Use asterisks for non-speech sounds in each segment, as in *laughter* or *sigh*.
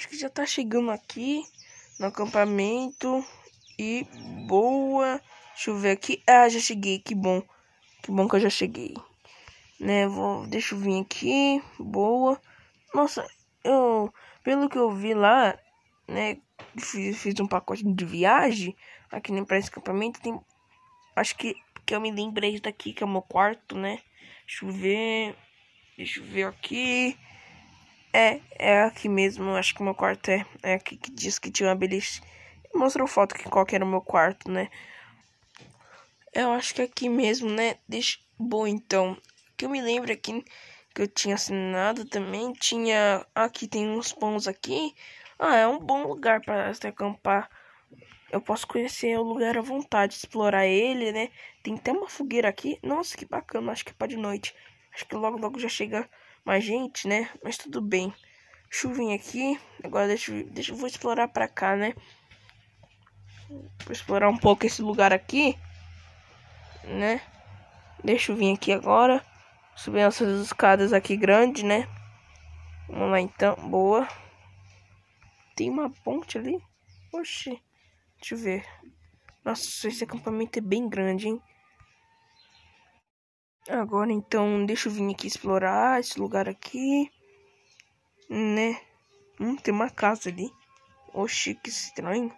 acho que já tá chegando aqui no acampamento. E boa. Deixa eu ver aqui. Ah, já cheguei. Que bom. Que bom que eu já cheguei. Né, vou, deixa eu vir aqui. Boa. Nossa, eu, pelo que eu vi lá, né, fiz, fiz um pacote de viagem aqui nem para esse acampamento. Tem, acho que, que eu me lembrei daqui, que é o meu quarto, né? Deixa eu ver. Deixa eu ver aqui. É, é aqui mesmo, acho que meu quarto é, é aqui que diz que tinha uma beliche. Mostrou foto que qual que era o meu quarto, né? Eu acho que é aqui mesmo, né? Deixa... Bom, então, que eu me lembro aqui que eu tinha assinado também tinha... Aqui tem uns pons aqui. Ah, é um bom lugar para se acampar. Eu posso conhecer o lugar à vontade, explorar ele, né? Tem até uma fogueira aqui. Nossa, que bacana, acho que é para de noite. Acho que logo, logo já chega mais gente, né? Mas tudo bem. chuvinha aqui. Agora deixa, deixa eu vou explorar pra cá, né? Vou explorar um pouco esse lugar aqui, né? Deixa eu vir aqui agora. Subir essas escadas aqui grande, né? Vamos lá então. Boa. Tem uma ponte ali? Oxi. Deixa eu ver. Nossa, esse acampamento é bem grande, hein? Agora então, deixa eu vir aqui explorar esse lugar aqui. Né? Hum, tem uma casa ali. Oxi, que estranho.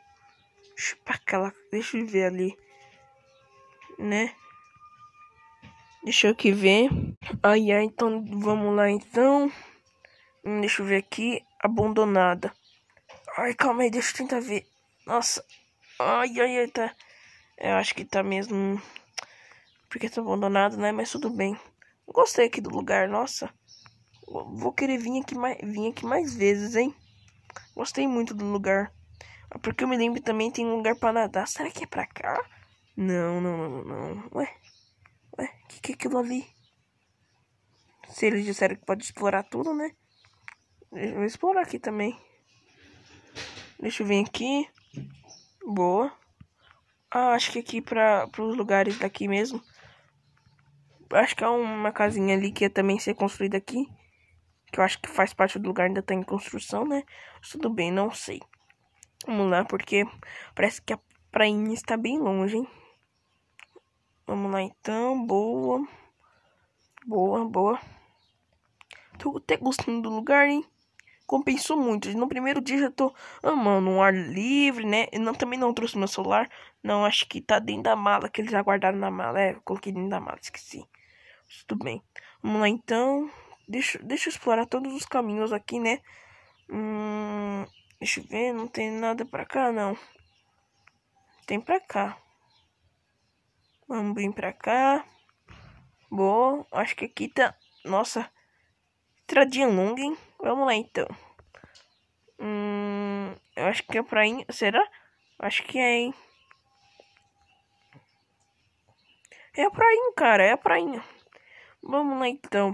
Deixa eu, aquela... deixa eu ver ali. Né? Deixa eu aqui ver. aí então vamos lá então. Hum, deixa eu ver aqui. Abandonada. Ai, calma aí, deixa eu tentar ver. Nossa. Ai, ai, ai, tá. Eu acho que tá mesmo porque tá abandonado, né? Mas tudo bem. Gostei aqui do lugar, nossa. Vou querer vir aqui mais, vir aqui mais vezes, hein? Gostei muito do lugar. Ah, porque eu me lembro também tem um lugar para nadar. Será que é para cá? Não, não, não, não. Ué? Ué, o que, que é aquilo ali? Se eles disseram que pode explorar tudo, né? Eu vou explorar aqui também. Deixa eu vir aqui. Boa. Ah, acho que é aqui para os lugares daqui mesmo acho que é uma casinha ali que ia também ser construída aqui. Que eu acho que faz parte do lugar, ainda tá em construção, né? tudo bem, não sei. Vamos lá, porque parece que a prainha está bem longe, hein? Vamos lá então, boa. Boa, boa. Tô até gostando do lugar, hein? Compensou muito. No primeiro dia já tô amando um ar livre, né? Eu não, também não trouxe meu celular. Não, acho que tá dentro da mala, que eles aguardaram na mala. É, coloquei dentro da mala, esqueci tudo bem. Vamos lá então. Deixa, deixa eu explorar todos os caminhos aqui, né? Hum, deixa eu ver, não tem nada pra cá, não. Tem pra cá. Vamos vir pra cá. Boa. Acho que aqui tá... Nossa. Tradinha longa, hein? Vamos lá, então. Hum, eu acho que é pra... Será? Acho que é, hein? É pra cara. É pra Vamos lá então.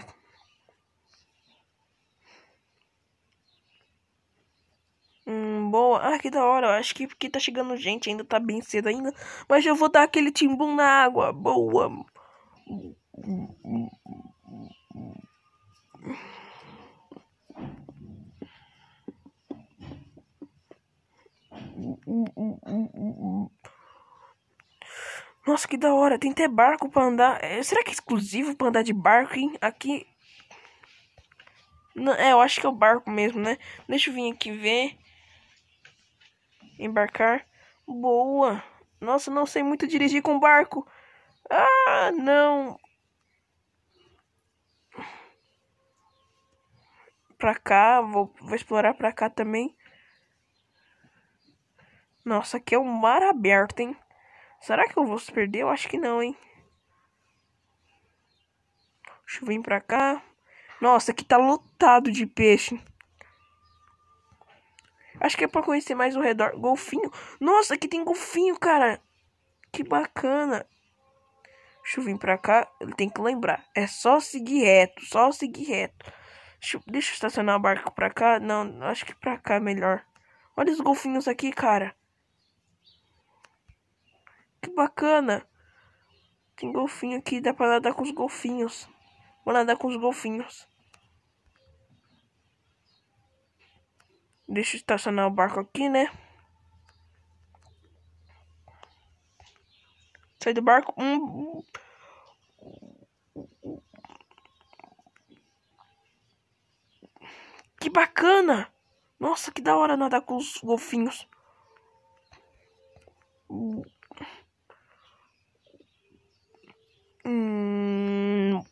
Hum, boa. Ah, que da hora. Eu acho que porque tá chegando gente, ainda tá bem cedo ainda. Mas eu vou dar aquele timbum na água. Boa. Nossa, que da hora. Tem até barco pra andar. É, será que é exclusivo pra andar de barco, hein? Aqui. Não, é, eu acho que é o barco mesmo, né? Deixa eu vir aqui ver. Embarcar. Boa. Nossa, não sei muito dirigir com barco. Ah, não. Pra cá, vou, vou explorar pra cá também. Nossa, aqui é um mar aberto, hein? Será que eu vou se perder? Eu acho que não, hein? Deixa eu vir pra cá. Nossa, aqui tá lotado de peixe. Acho que é pra conhecer mais o redor. Golfinho. Nossa, aqui tem golfinho, cara. Que bacana. Deixa eu vir pra cá. Ele tem que lembrar. É só seguir reto. Só seguir reto. Deixa eu, deixa eu estacionar o barco pra cá. Não, acho que pra cá é melhor. Olha os golfinhos aqui, cara. Que bacana. Tem golfinho aqui, dá pra nadar com os golfinhos. Vou nadar com os golfinhos. Deixa eu estacionar o barco aqui, né? Sai do barco. Hum. Que bacana! Nossa, que da hora nadar com os golfinhos. Hum.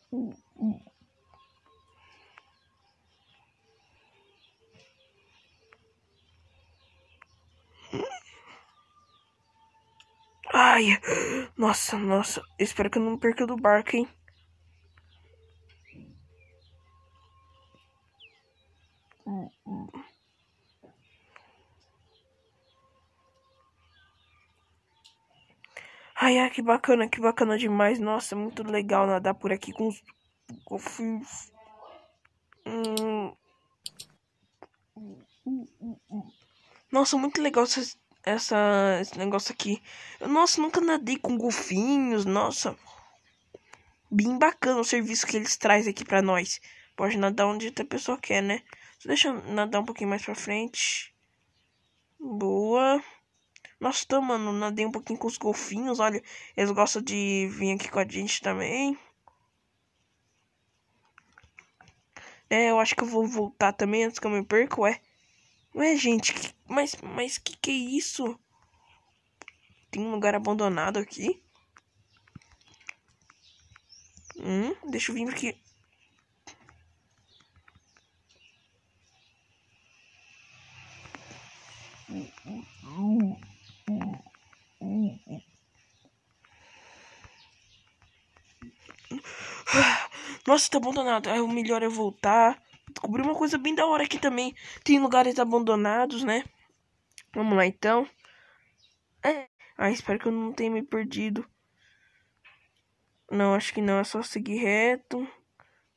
Ai, nossa, nossa, espero que eu não perca do barco, hein? Ai, que bacana, que bacana demais. Nossa, é muito legal nadar por aqui com os golfinhos. Nossa, muito legal essa, essa, esse negócio aqui. Nossa, nunca nadei com golfinhos. Nossa, bem bacana o serviço que eles trazem aqui pra nós. Pode nadar onde a pessoa quer, né? Deixa eu nadar um pouquinho mais pra frente. Boa. Nós tá, mano, nadei um pouquinho com os golfinhos, olha. Eles gostam de vir aqui com a gente também. É, eu acho que eu vou voltar também antes que eu me perco, ué. Ué, gente, que, mas, mas que que é isso? Tem um lugar abandonado aqui? Hum, deixa eu vir aqui. Nossa, tá abandonado. É o melhor é voltar. Descobri uma coisa bem da hora aqui também. Tem lugares abandonados, né? Vamos lá então. É. Ah, espero que eu não tenha me perdido. Não, acho que não. É só seguir reto.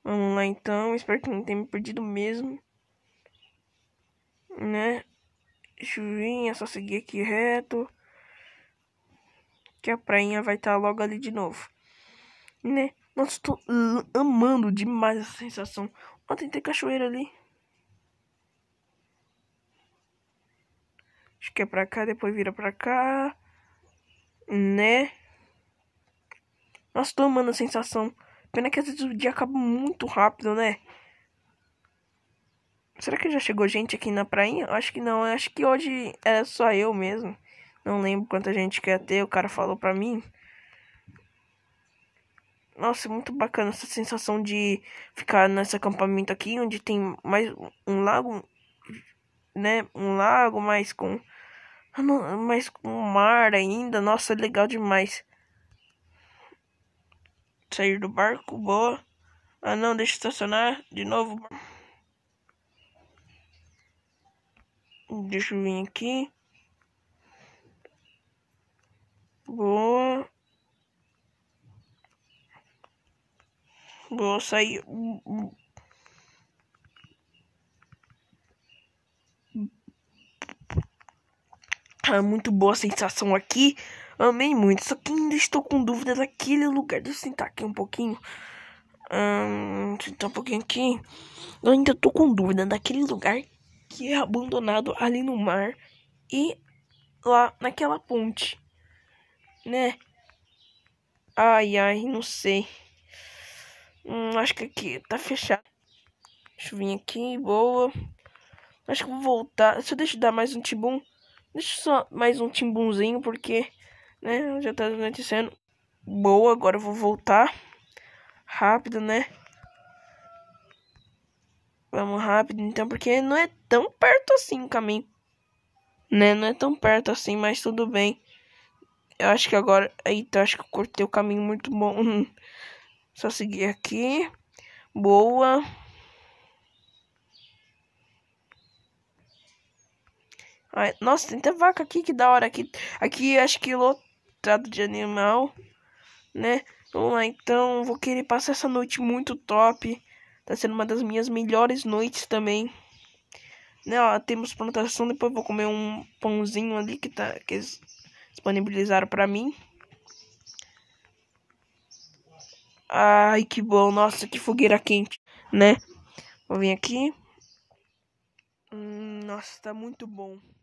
Vamos lá então. Espero que não tenha me perdido mesmo. Né? Chuvinha, é só seguir aqui reto. Que a prainha vai estar tá logo ali de novo. Né? Nossa, estou amando demais essa sensação. Ontem tem cachoeira ali. Acho que é pra cá, depois vira pra cá. Né? Nossa, tô amando a sensação. Pena que às vezes o dia acaba muito rápido, né? Será que já chegou gente aqui na prainha? Acho que não. Acho que hoje era é só eu mesmo. Não lembro quanta gente quer ter. O cara falou pra mim. Nossa, é muito bacana essa sensação de ficar nesse acampamento aqui, onde tem mais um lago, né? Um lago mais com mais com mar ainda. Nossa, é legal demais. Sair do barco, boa. Ah, não, deixa estacionar de novo. Deixa eu vir aqui. Boa. Vou sair. É muito boa a sensação aqui. Amei muito. Só que ainda estou com dúvida daquele lugar. Deixa eu sentar aqui um pouquinho. Hum, sentar um pouquinho aqui. Eu ainda estou com dúvida daquele lugar que é abandonado ali no mar. E lá naquela ponte. Né? Ai, ai, não sei. Hum, acho que aqui tá fechado. Deixa eu vir aqui, boa. Acho que vou voltar. Só deixa eu dar mais um tibum. Deixa só mais um timbunzinho, porque, né, já tá anoitecendo. Boa, agora eu vou voltar. Rápido, né? Vamos rápido, então, porque não é tão perto assim o caminho. Né, não é tão perto assim, mas tudo bem. Eu acho que agora... Eita, acho que eu cortei o caminho muito bom. *laughs* Só seguir aqui. Boa. nossa, tem tanta vaca aqui, que da hora. Aqui, aqui acho que lotado de animal, né? Vamos lá, então. Vou querer passar essa noite muito top. Tá sendo uma das minhas melhores noites também. Né, ó, temos plantação. Depois vou comer um pãozinho ali que, tá, que eles disponibilizaram pra mim. Ai, que bom. Nossa, que fogueira quente, né? Vou vir aqui. Hum, nossa, tá muito bom.